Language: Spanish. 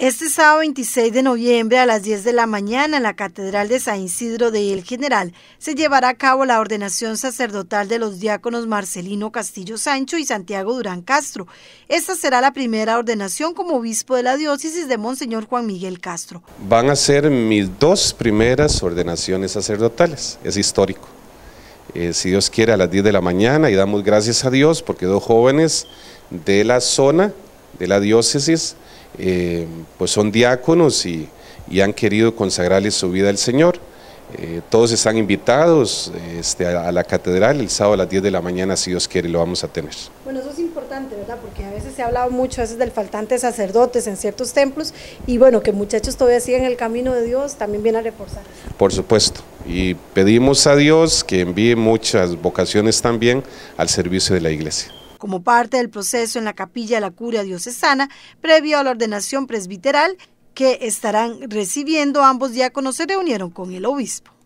Este sábado 26 de noviembre a las 10 de la mañana en la Catedral de San Isidro de El General se llevará a cabo la ordenación sacerdotal de los diáconos Marcelino Castillo Sancho y Santiago Durán Castro. Esta será la primera ordenación como obispo de la diócesis de Monseñor Juan Miguel Castro. Van a ser mis dos primeras ordenaciones sacerdotales, es histórico. Eh, si Dios quiere a las 10 de la mañana y damos gracias a Dios porque dos jóvenes de la zona de la diócesis, eh, pues son diáconos y, han querido consagrarle su vida al Señor. Eh, todos están invitados este, a, la catedral el sábado a las 10 de la mañana, si Dios quiere, lo vamos a tener. Bueno, eso es importante, ¿verdad? Porque a veces se ha hablado mucho a veces del faltante de sacerdotes en ciertos templos y bueno, que muchachos todavía siguen el camino de Dios, también viene a reforzar. Por supuesto, y pedimos a Dios que envíe muchas vocaciones también al servicio de la iglesia como parte del proceso en la capilla de la curia diocesana previo a la ordenación presbiteral que estarán recibiendo ambos diáconos se reunieron con el obispo.